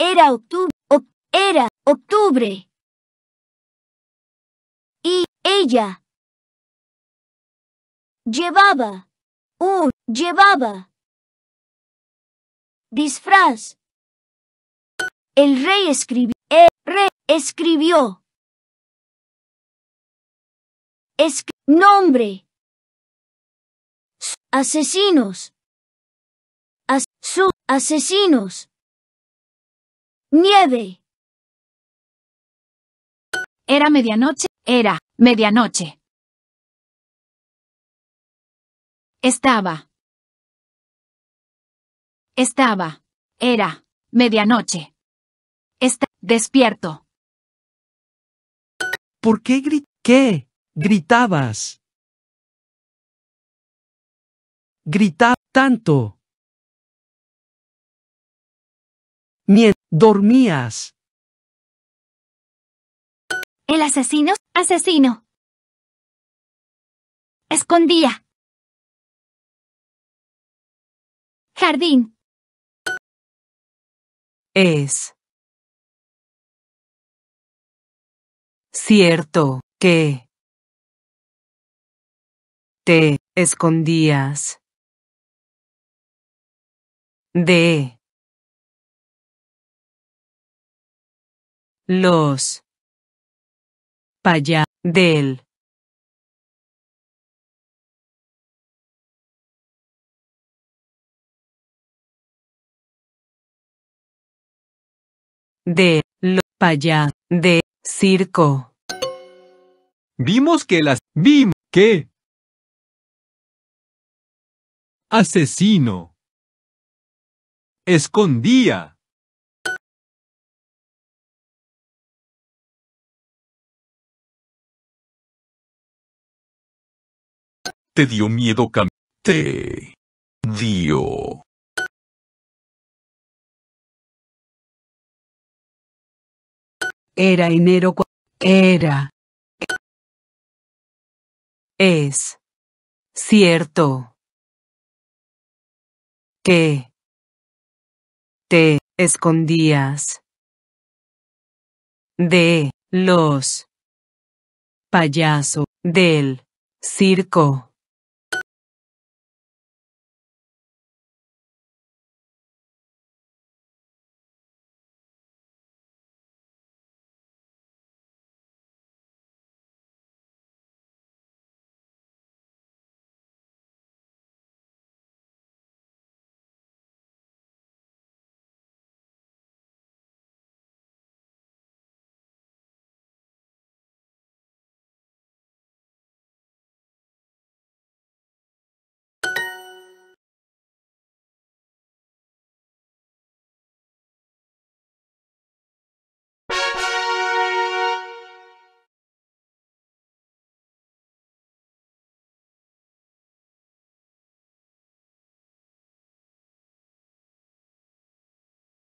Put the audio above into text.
Era octubre. era octubre. Y ella llevaba un llevaba disfraz. El rey escribió. El escribió. nombre. Asesinos. asesinos. Nieve. Era medianoche, era medianoche. Estaba. Estaba. Era medianoche. Está despierto. ¿Por qué grit qué gritabas? Grita tanto. mientras dormías. El asesino, asesino. Escondía. Jardín. Es. Cierto que te escondías de los paya del de lo paya de circo vimos que las vimos que asesino escondía Te dio miedo cam... Te dio. Era enero. Era. Es. Cierto. Que. Te escondías. De los payaso del circo.